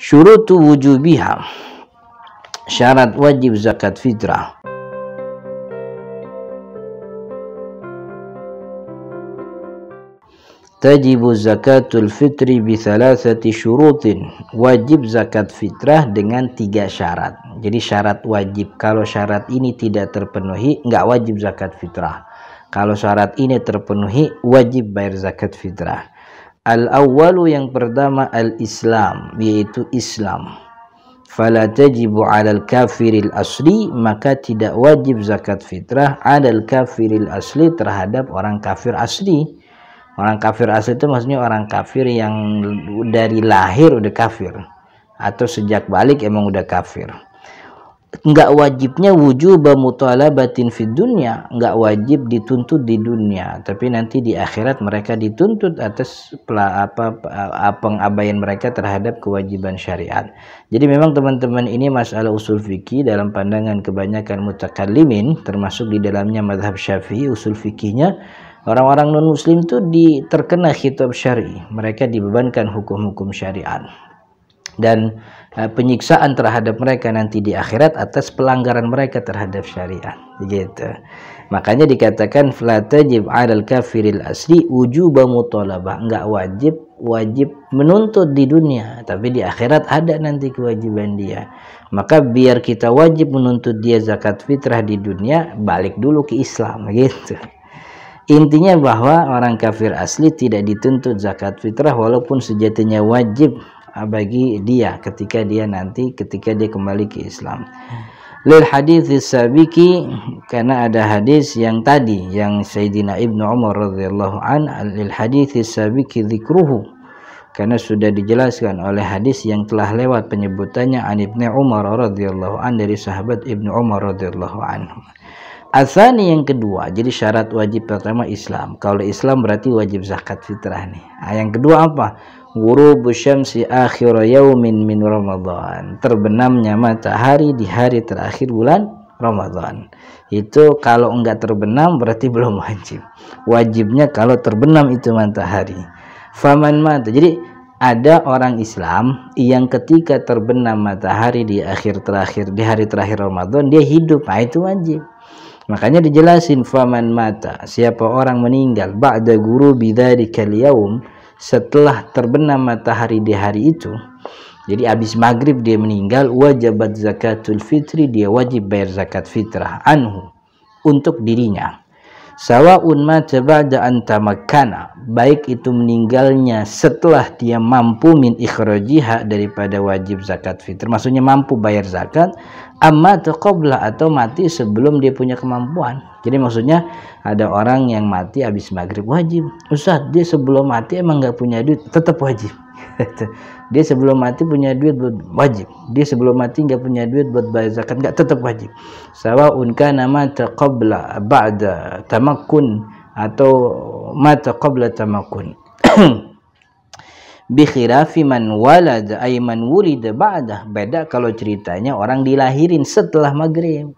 syurutu wujubiha syarat wajib zakat fitrah Tajibu zakatul fitri bi thalathati syurutin. Wajib zakat fitrah dengan tiga syarat. Jadi syarat wajib. Kalau syarat ini tidak terpenuhi, nggak wajib zakat fitrah. Kalau syarat ini terpenuhi, wajib bayar zakat fitrah al awalu yang pertama al-Islam yaitu Islam. Fala tajibu kafiril asli maka tidak wajib zakat fitrah 'alal kafiril asli terhadap orang kafir asli. Orang kafir asli itu maksudnya orang kafir yang dari lahir udah kafir atau sejak balik emang udah kafir nggak wajibnya wujub mutalabatin batin dunia nggak wajib dituntut di dunia tapi nanti di akhirat mereka dituntut atas apa apa pengabaian mereka terhadap kewajiban syariat jadi memang teman-teman ini masalah usul fikih dalam pandangan kebanyakan mutakalimin termasuk di dalamnya madhab syafi'i usul fikihnya orang-orang non muslim itu di, terkena khitab syari mereka dibebankan hukum-hukum syariat dan eh, penyiksaan terhadap mereka nanti di akhirat atas pelanggaran mereka terhadap syariat gitu makanya dikatakan flatajib adal kafiril asli wujuba mutalabah nggak wajib wajib menuntut di dunia tapi di akhirat ada nanti kewajiban dia maka biar kita wajib menuntut dia zakat fitrah di dunia balik dulu ke Islam gitu intinya bahwa orang kafir asli tidak dituntut zakat fitrah walaupun sejatinya wajib bagi dia ketika dia nanti ketika dia kembali ke Islam. Hmm. Lil hadits sabiki karena ada hadis yang tadi yang Sayyidina Ibnu Umar radhiyallahu an lil hadits sabiki dzikruhu karena sudah dijelaskan oleh hadis yang telah lewat penyebutannya an Ibnu Umar radhiyallahu an dari sahabat Ibnu Umar radhiyallahu anhu. Asani yang kedua, jadi syarat wajib pertama Islam. Kalau Islam berarti wajib zakat fitrah nih. Nah, yang kedua apa? Ghurubu syamsi akhir yaumin min Ramadan. Terbenamnya matahari di hari terakhir bulan Ramadan. Itu kalau enggak terbenam berarti belum wajib. Wajibnya kalau terbenam itu matahari. Faman mata. Jadi ada orang Islam yang ketika terbenam matahari di akhir terakhir di hari terakhir Ramadan dia hidup, nah itu wajib. Makanya dijelasin faman mata, siapa orang meninggal ba'da guru bidzalikal yaum setelah terbenam matahari di hari itu. Jadi habis maghrib dia meninggal wajibat zakatul fitri dia wajib bayar zakat fitrah anhu untuk dirinya. Sawa'un mata ba'da antamakana Baik itu meninggalnya setelah dia mampu min ikhrojiha daripada wajib zakat fitr Maksudnya mampu bayar zakat Amma qabla atau mati sebelum dia punya kemampuan Jadi maksudnya ada orang yang mati habis maghrib wajib Ustaz dia sebelum mati emang nggak punya duit tetap wajib dia sebelum mati punya duit buat wajib dia sebelum mati nggak punya duit buat bayar zakat nggak tetap wajib sawa unka nama taqabla ba'da tamakun atau mata qabla tamakun bikhilafi man walad ay man wulida ba'da beda kalau ceritanya orang dilahirin setelah maghrib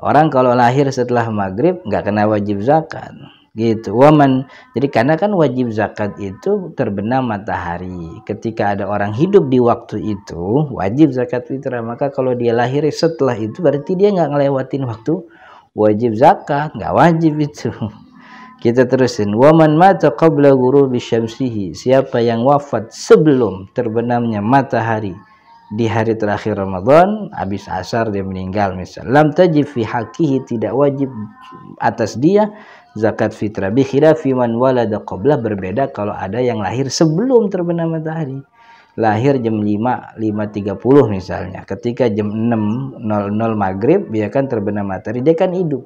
orang kalau lahir setelah maghrib nggak kena wajib zakat gitu woman jadi karena kan wajib zakat itu terbenam matahari ketika ada orang hidup di waktu itu wajib zakat fitrah maka kalau dia lahir setelah itu berarti dia nggak ngelewatin waktu wajib zakat nggak wajib itu kita terusin woman mata qabla guru bisyamsihi siapa yang wafat sebelum terbenamnya matahari di hari terakhir Ramadan habis asar dia meninggal misal lam tajib fi haqihi tidak wajib atas dia zakat fitrah bi khilafi man walada qabla berbeda kalau ada yang lahir sebelum terbenam matahari lahir jam 5 5.30 misalnya ketika jam 6.00 maghrib dia kan terbenam matahari dia kan hidup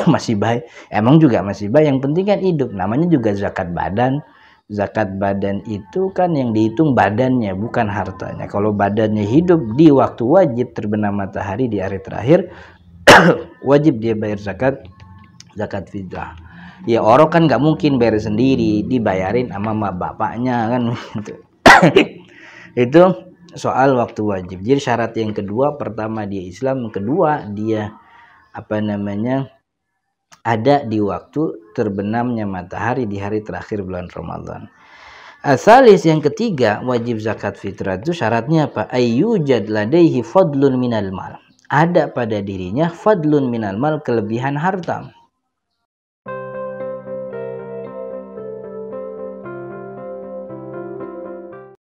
masih baik emang juga masih baik yang penting kan hidup namanya juga zakat badan zakat badan itu kan yang dihitung badannya bukan hartanya kalau badannya hidup di waktu wajib terbenam matahari di hari terakhir wajib dia bayar zakat zakat fitrah ya orang kan nggak mungkin bayar sendiri dibayarin sama mama bapaknya kan itu soal waktu wajib jadi syarat yang kedua pertama dia Islam kedua dia apa namanya ada di waktu terbenamnya matahari di hari terakhir bulan Ramadan. Asalis yang ketiga wajib zakat fitrah itu syaratnya apa? Ayyujad ladaihi fadlun minal mal. Ada pada dirinya fadlun minal mal kelebihan harta.